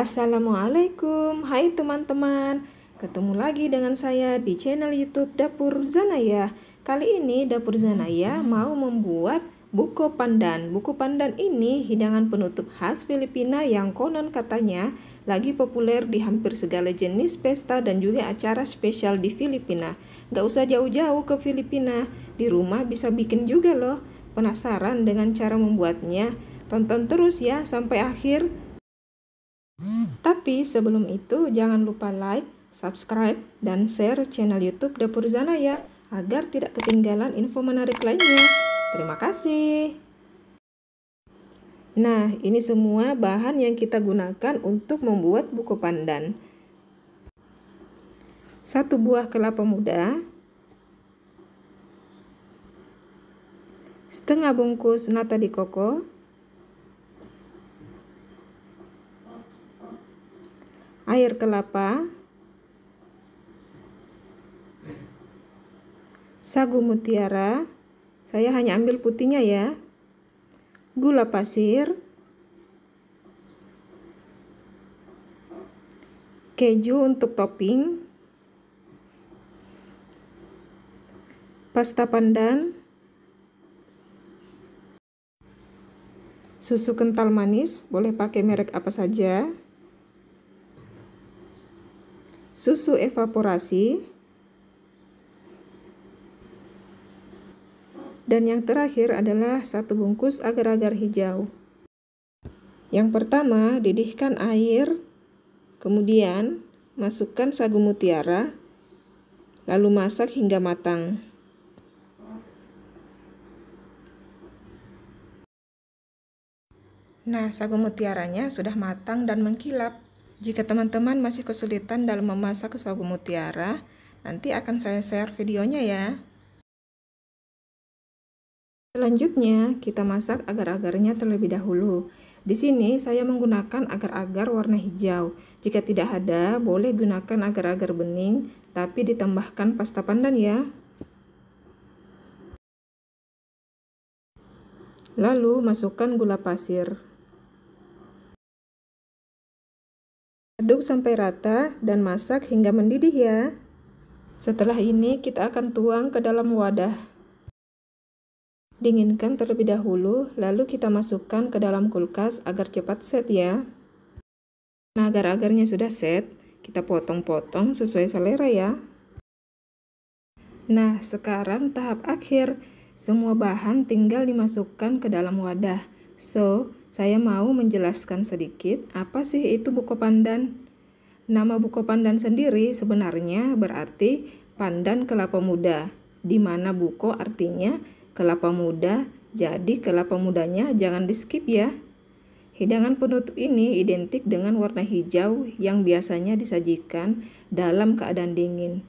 Assalamualaikum, hai teman-teman. Ketemu lagi dengan saya di channel YouTube Dapur Zanaya. Kali ini Dapur Zanaya mau membuat buko pandan. Buku pandan ini hidangan penutup khas Filipina yang konon katanya lagi populer di hampir segala jenis pesta dan juga acara spesial di Filipina. Gak usah jauh-jauh ke Filipina, di rumah bisa bikin juga loh. Penasaran dengan cara membuatnya? Tonton terus ya sampai akhir tapi sebelum itu jangan lupa like, subscribe, dan share channel YouTube Dapur Zana ya agar tidak ketinggalan info menarik lainnya. Terima kasih. Nah, ini semua bahan yang kita gunakan untuk membuat buku pandan. Satu buah kelapa muda, setengah bungkus nata di koko, air kelapa, sagu mutiara, saya hanya ambil putihnya ya, gula pasir, keju untuk topping, pasta pandan, susu kental manis, boleh pakai merek apa saja susu evaporasi, dan yang terakhir adalah satu bungkus agar-agar hijau. Yang pertama, didihkan air, kemudian masukkan sagu mutiara, lalu masak hingga matang. Nah, sagu mutiaranya sudah matang dan mengkilap. Jika teman-teman masih kesulitan dalam memasak sagu mutiara, nanti akan saya share videonya ya. Selanjutnya, kita masak agar-agarnya terlebih dahulu. Di sini saya menggunakan agar-agar warna hijau. Jika tidak ada, boleh gunakan agar-agar bening, tapi ditambahkan pasta pandan ya. Lalu masukkan gula pasir. Aduk sampai rata dan masak hingga mendidih ya. Setelah ini kita akan tuang ke dalam wadah. Dinginkan terlebih dahulu, lalu kita masukkan ke dalam kulkas agar cepat set ya. Nah, agar-agarnya sudah set, kita potong-potong sesuai selera ya. Nah, sekarang tahap akhir. Semua bahan tinggal dimasukkan ke dalam wadah. So, saya mau menjelaskan sedikit apa sih itu buko pandan. Nama buko pandan sendiri sebenarnya berarti pandan kelapa muda, di mana buko artinya kelapa muda, jadi kelapa mudanya jangan di skip ya. Hidangan penutup ini identik dengan warna hijau yang biasanya disajikan dalam keadaan dingin.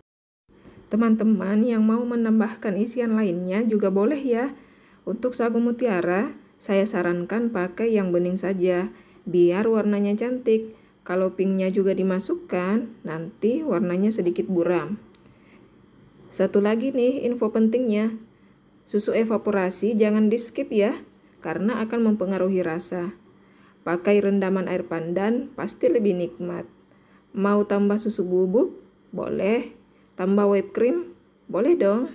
Teman-teman yang mau menambahkan isian lainnya juga boleh ya. Untuk sagu mutiara, saya sarankan pakai yang bening saja, biar warnanya cantik. Kalau pinknya juga dimasukkan, nanti warnanya sedikit buram. Satu lagi nih info pentingnya, susu evaporasi jangan di skip ya, karena akan mempengaruhi rasa. Pakai rendaman air pandan pasti lebih nikmat. Mau tambah susu bubuk? Boleh. Tambah whipped cream? Boleh dong.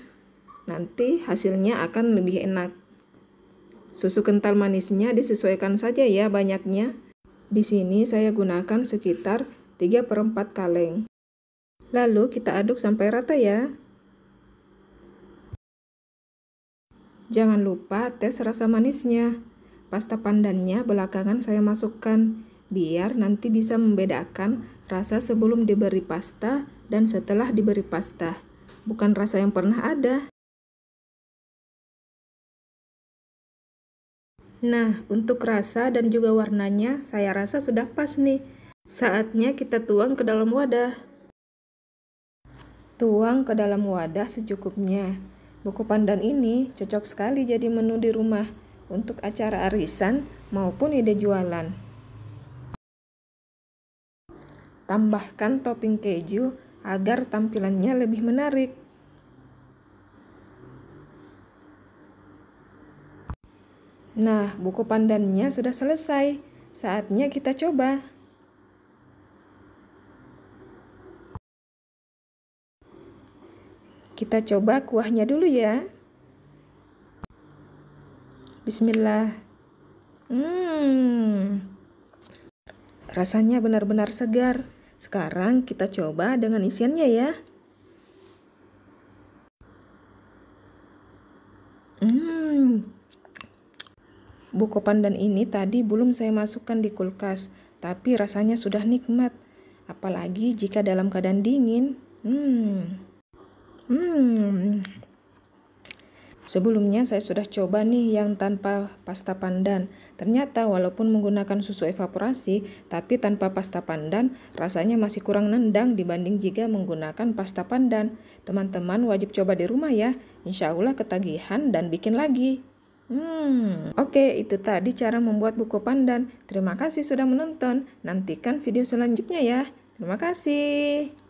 Nanti hasilnya akan lebih enak. Susu kental manisnya disesuaikan saja ya banyaknya. Di sini saya gunakan sekitar 3 per 4 kaleng. Lalu kita aduk sampai rata ya. Jangan lupa tes rasa manisnya. Pasta pandannya belakangan saya masukkan, biar nanti bisa membedakan rasa sebelum diberi pasta dan setelah diberi pasta. Bukan rasa yang pernah ada. Nah, untuk rasa dan juga warnanya, saya rasa sudah pas nih. Saatnya kita tuang ke dalam wadah. Tuang ke dalam wadah secukupnya. Buku pandan ini cocok sekali jadi menu di rumah untuk acara arisan maupun ide jualan. Tambahkan topping keju agar tampilannya lebih menarik. Nah, buku pandannya sudah selesai. Saatnya kita coba. Kita coba kuahnya dulu ya. Bismillah. Hmm. Rasanya benar-benar segar. Sekarang kita coba dengan isiannya ya. Hmm, Buko pandan ini tadi belum saya masukkan di kulkas, tapi rasanya sudah nikmat. Apalagi jika dalam keadaan dingin. Hmm. Hmm. Sebelumnya saya sudah coba nih yang tanpa pasta pandan. Ternyata walaupun menggunakan susu evaporasi, tapi tanpa pasta pandan rasanya masih kurang nendang dibanding jika menggunakan pasta pandan. Teman-teman wajib coba di rumah ya. Insya Allah ketagihan dan bikin lagi. Hmm, oke okay, itu tadi cara membuat buku pandan. Terima kasih sudah menonton. Nantikan video selanjutnya ya. Terima kasih.